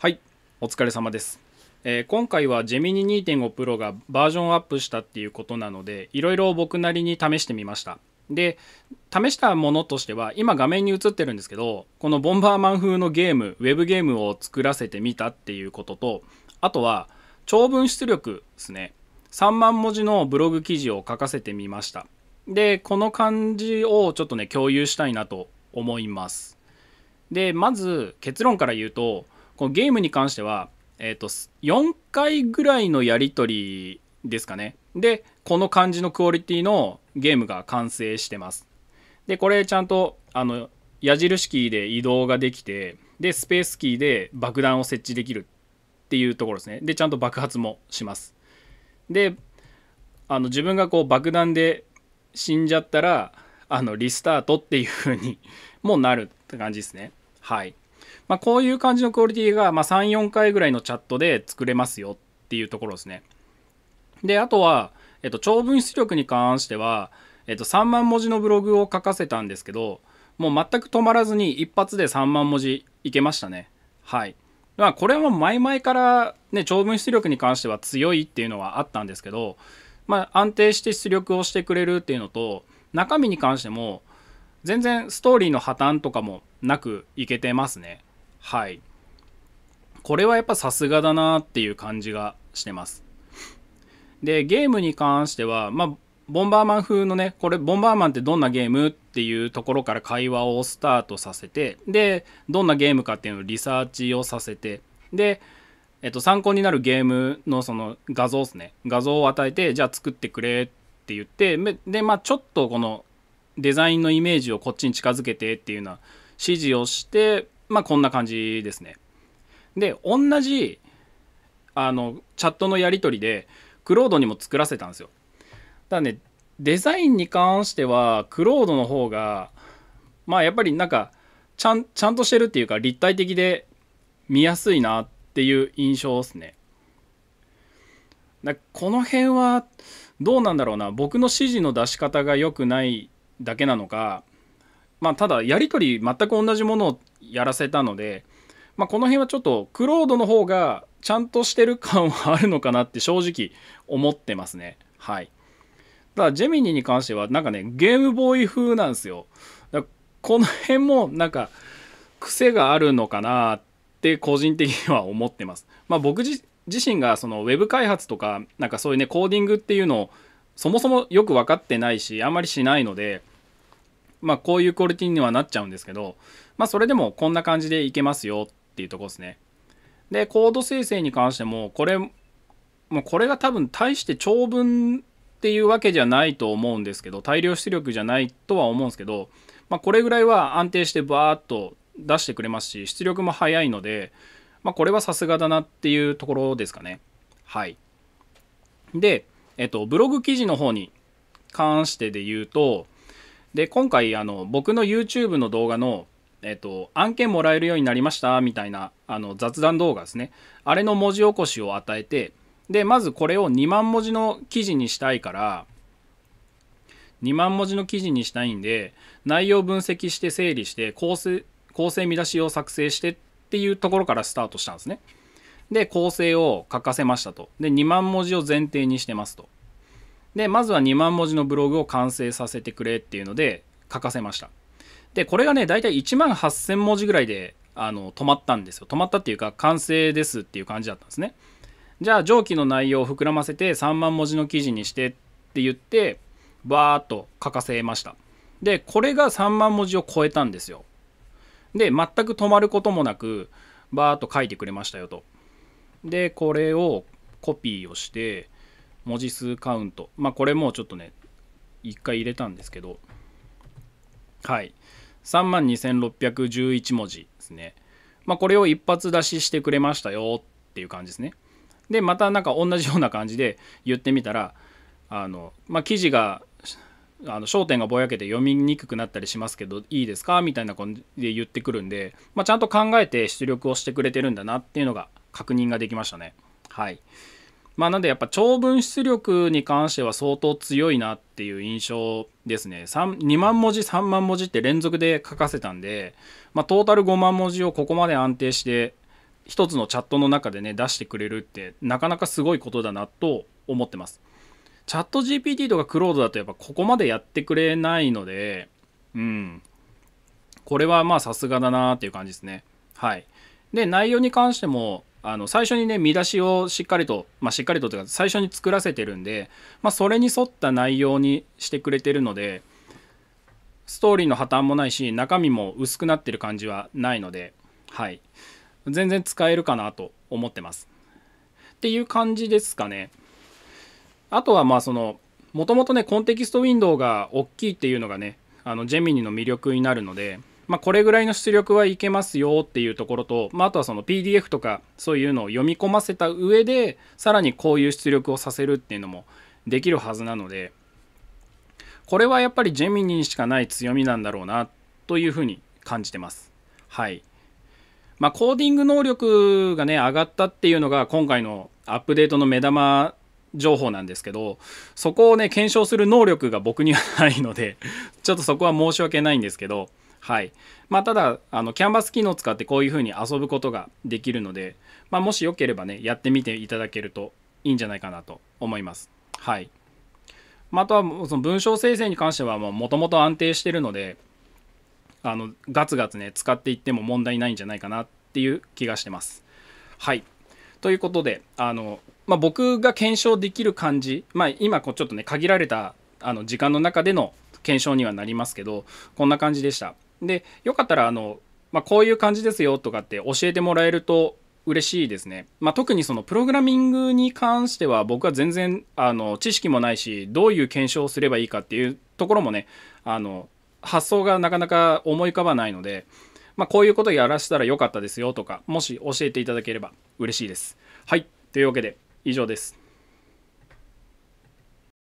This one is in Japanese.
はいお疲れ様です、えー、今回はジェミニ2.5 Pro がバージョンアップしたっていうことなのでいろいろ僕なりに試してみましたで試したものとしては今画面に映ってるんですけどこのボンバーマン風のゲームウェブゲームを作らせてみたっていうこととあとは長文出力ですね3万文字のブログ記事を書かせてみましたでこの感じをちょっとね共有したいなと思いますでまず結論から言うとこのゲームに関しては、えっ、ー、と、4回ぐらいのやり取りですかね。で、この感じのクオリティのゲームが完成してます。で、これちゃんと、あの、矢印キーで移動ができて、で、スペースキーで爆弾を設置できるっていうところですね。で、ちゃんと爆発もします。で、あの自分がこう爆弾で死んじゃったらあのリスタートっていう風にもなるって感じですねはいまあ、こういう感じのクオリティが、まあ、3、4回ぐらいのチャットで作れますよっていうところですね。で、あとは、えっと、長文出力に関しては、えっと、3万文字のブログを書かせたんですけど、もう全く止まらずに一発で3万文字いけましたね。はい。まあ、これも前々からね、長文出力に関しては強いっていうのはあったんですけど、まあ、安定して出力をしてくれるっていうのと、中身に関しても、全然ストーリーの破綻とかもなくいけてますねはいこれはやっぱさすがだなっていう感じがしてますでゲームに関してはまあボンバーマン風のねこれボンバーマンってどんなゲームっていうところから会話をスタートさせてでどんなゲームかっていうのをリサーチをさせてでえっと、参考になるゲームのその画像ですね画像を与えてじゃあ作ってくれって言ってでまあちょっとこのデザインのイメージをこっちに近づけてっていうような指示をしてまあこんな感じですね。で同じあのチャットのやり取りでクロードにも作らせたんですよ。ただねデザインに関してはクロードの方がまあやっぱりなんかちゃんちゃんとしてるっていうか立体的で見やすいなっていう印象ですね。だこの辺はどうなんだろうな僕の指示の出し方が良くないだけなのか、まあ、ただやり取り全く同じものをやらせたので、まあ、この辺はちょっとクロードの方がちゃんとしてる感はあるのかなって正直思ってますね。はい。ただジェミニに関してはなんかねゲームボーイ風なんですよ。だこの辺もなんか癖があるのかなって個人的には思ってます。まあ、僕自身がそのウェブ開発とかなんかそういうねコーディングっていうのをそもそもよく分かってないしあんまりしないのでまあこういうクオリティにはなっちゃうんですけどまあそれでもこんな感じでいけますよっていうとこですねでコード生成に関してもこれもうこれが多分大して長文っていうわけじゃないと思うんですけど大量出力じゃないとは思うんですけど、まあ、これぐらいは安定してバーッと出してくれますし出力も速いので、まあ、これはさすがだなっていうところですかねはいでえっと、ブログ記事の方に関してで言うと、で、今回、あの、僕の YouTube の動画の、えっと、案件もらえるようになりました、みたいな、あの、雑談動画ですね。あれの文字起こしを与えて、で、まずこれを2万文字の記事にしたいから、2万文字の記事にしたいんで、内容分析して整理して、構成、構成見出しを作成してっていうところからスタートしたんですね。で、構成を書かせましたと。で、2万文字を前提にしてますと。で、まずは2万文字のブログを完成させてくれっていうので書かせました。で、これがね、大体1万8000文字ぐらいであの止まったんですよ。止まったっていうか、完成ですっていう感じだったんですね。じゃあ、上記の内容を膨らませて3万文字の記事にしてって言って、バーっと書かせました。で、これが3万文字を超えたんですよ。で、全く止まることもなく、バーっと書いてくれましたよと。でこれをコピーをして文字数カウントまあこれもちょっとね一回入れたんですけどはい3万2611文字ですねまあこれを一発出ししてくれましたよっていう感じですねでまたなんか同じような感じで言ってみたらあのまあ記事があの焦点がぼやけて読みにくくなったりしますけどいいですかみたいな感じで言ってくるんで、まあ、ちゃんと考えて出力をしてくれてるんだなっていうのが確認ができましたね。はい。まあ、なんでやっぱ長文出力に関しては相当強いなっていう印象ですね。2万文字、3万文字って連続で書かせたんで、まあ、トータル5万文字をここまで安定して、一つのチャットの中でね、出してくれるって、なかなかすごいことだなと思ってます。チャット GPT とかクロードだとやっぱここまでやってくれないので、うん。これはまあさすがだなっていう感じですね。はい。で、内容に関しても、あの最初にね見出しをしっかりと、まあ、しっかりとというか最初に作らせてるんで、まあ、それに沿った内容にしてくれてるのでストーリーの破綻もないし中身も薄くなってる感じはないので、はい、全然使えるかなと思ってます。っていう感じですかね。あとはまあそのもともとねコンテキストウィンドウが大きいっていうのがねあのジェミニの魅力になるのでまあ、これぐらいの出力はいけますよっていうところと、まあ、あとはその PDF とかそういうのを読み込ませた上でさらにこういう出力をさせるっていうのもできるはずなのでこれはやっぱりジェミニにしかない強みなんだろうなというふうに感じてます。はいまあ、コーディング能力がね上がったっていうのが今回のアップデートの目玉情報なんですけどそこをね検証する能力が僕にはないのでちょっとそこは申し訳ないんですけどはい。まあ、ただ、あの、キャンバス機能を使ってこういうふうに遊ぶことができるので、まあ、もしよければね、やってみていただけるといいんじゃないかなと思います。はい。まあ、あとは、その文章生成に関しては、もともと安定してるので、あの、ガツガツね、使っていっても問題ないんじゃないかなっていう気がしてます。はい。ということで、あの、まあ、僕が検証できる感じ、まあ、今、ちょっとね、限られたあの時間の中での検証にはなりますけど、こんな感じでした。でよかったらあの、まあ、こういう感じですよとかって教えてもらえると嬉しいですね、まあ、特にそのプログラミングに関しては僕は全然あの知識もないしどういう検証をすればいいかっていうところもねあの発想がなかなか思い浮かばないので、まあ、こういうことやらせたらよかったですよとかもし教えていただければ嬉しいです。はいというわけで以上です。